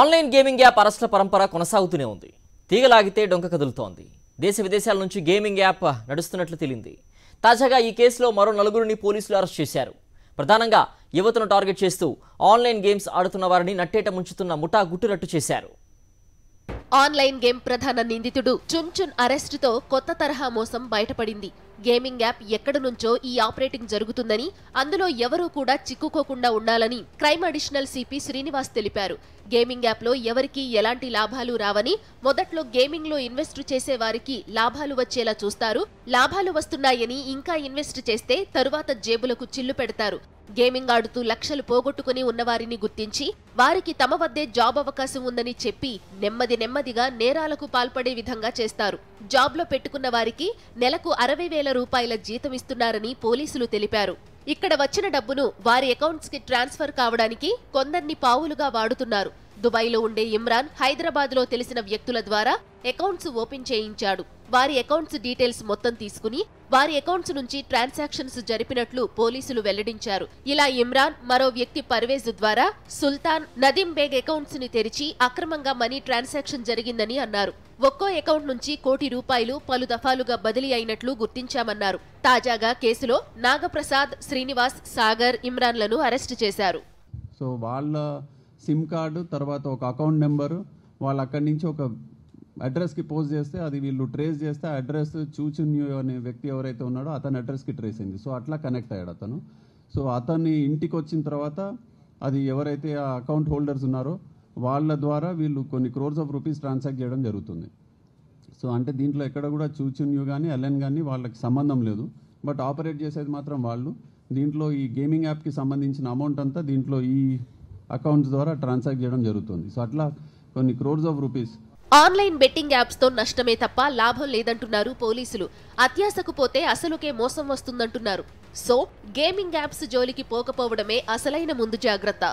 online gaming app అరస్ట్ల పరంపర కొనసాగుతూనే ఉంది తీగలాగితే డొంక కదులుతోంది దేశ విదేశాల నుంచి గేమింగ్ యాప్ నడుస్తున్నట్లు తెలింది తాజాగా ఈ కేసులో మరో నలుగురిని పోలీసులు అరెస్ట్ చేశారు ప్రధానంగా యువతను టార్గెట్ చేస్తూ ఆన్లైన్ గేమ్స్ ఆడుతున్న వారిని నట్టేట ముంచుతున్న ముఠా గుట్టురట్టు చేశారు ఆన్లైన్ గేమ్ ప్రధాన నిందితుడు చున్చున్ అరెస్టుతో కొత్త తరహా మోసం బయటపడింది గేమింగ్ యాప్ ఎక్కడి నుంచో ఈ ఆపరేటింగ్ జరుగుతుందని అందులో ఎవరూ కూడా చిక్కుకోకుండా ఉండాలని క్రైమ్ అడిషనల్ సిపి శ్రీనివాస్ తెలిపారు గేమింగ్ యాప్లో ఎవరికీ ఎలాంటి లాభాలు రావని మొదట్లో గేమింగ్లో ఇన్వెస్ట్ చేసే వారికి లాభాలు వచ్చేలా చూస్తారు లాభాలు వస్తున్నాయని ఇంకా ఇన్వెస్ట్ చేస్తే తరువాత జేబులకు చిల్లు పెడతారు గేమింగ్ ఆడుతూ లక్షలు పోగొట్టుకుని ఉన్నవారిని గుర్తించి వారికి తమ వద్దే జాబ్ అవకాశం ఉందని చెప్పి నెమ్మది నెమ్మదిగా నేరాలకు పాల్పడే విధంగా చేస్తారు జాబ్లో పెట్టుకున్న వారికి నెలకు అరవై వేల రూపాయల జీతమిస్తున్నారని పోలీసులు తెలిపారు ఇక్కడ వచ్చిన డబ్బును వారి అకౌంట్స్కి ట్రాన్స్ఫర్ కావడానికి కొందర్ని పావులుగా వాడుతున్నారు దుబాయ్లో ఉండే ఇమ్రాన్ హైదరాబాద్లో తెలిసిన వ్యక్తుల ద్వారా అకౌంట్స్ ఓపెన్ చేయించాడు వారి అకౌంట్స్ డీటెయిల్స్ మొత్తం తీసుకుని వారి అకౌంట్స్ నుంచి ట్రాన్సాక్షన్స్ జరిపినట్లు పోలీసులు వెల్లడించారు ఇలా ఇమ్రాన్ మరో వ్యక్తి పర్వేజ్ ద్వారా సుల్తాన్ నదీం బేగ్ అకౌంట్స్ ని తెరిచి అక్రమంగా మనీ ట్రాన్సాక్షన్ జరిగిందని అన్నారు ఒక్కో అకౌంట్ నుంచి కోటి రూపాయలు పలు దఫాలుగా బదిలీ అయినట్లు గుర్తించామన్నారు తాజాగా కేసులో నాగప్రసాద్ శ్రీనివాస్ సాగర్ ఇమ్రాన్లను అరెస్టు చేశారు సో వాళ్ళ సిమ్ కార్డు తర్వాత ఒక అకౌంట్ నెంబరు వాళ్ళు అక్కడి నుంచి ఒక అడ్రస్కి పోస్ట్ చేస్తే అది వీళ్ళు ట్రేస్ చేస్తే అడ్రస్ చూచున్యూ అనే వ్యక్తి ఎవరైతే ఉన్నాడో అతని అడ్రస్కి ట్రేస్ అయింది సో అట్లా కనెక్ట్ అయ్యాడు అతను సో అతన్ని ఇంటికి వచ్చిన తర్వాత అది ఎవరైతే ఆ అకౌంట్ హోల్డర్స్ ఉన్నారో వాళ్ళ ద్వారా వీళ్ళు కొన్ని క్రోర్స్ ఆఫ్ రూపీస్ ట్రాన్సాక్ట్ చేయడం జరుగుతుంది సో అంటే దీంట్లో ఎక్కడ కూడా చూచున్యూ కానీ ఎల్ఎన్ కానీ వాళ్ళకి సంబంధం లేదు బట్ ఆపరేట్ చేసేది మాత్రం వాళ్ళు దీంట్లో ఈ గేమింగ్ యాప్కి సంబంధించిన అమౌంట్ అంతా దీంట్లో ఈ అకౌంట్స్ ద్వారా ట్రాన్సాక్ట్ చేయడం జరుగుతుంది సో అట్లా కొన్ని crores of rupees online betting యాప్స్తో నష్టమే తప్ప లాభం లేదంటున్నారు పోలీసులు అత్యాశకు పోతే అసలుకే మోసం వస్తుందంటున్నారు సో గేమింగ్ యాప్స్ జోలికి పోకపోవడమే అసలైన ముందు జాగ్రత్త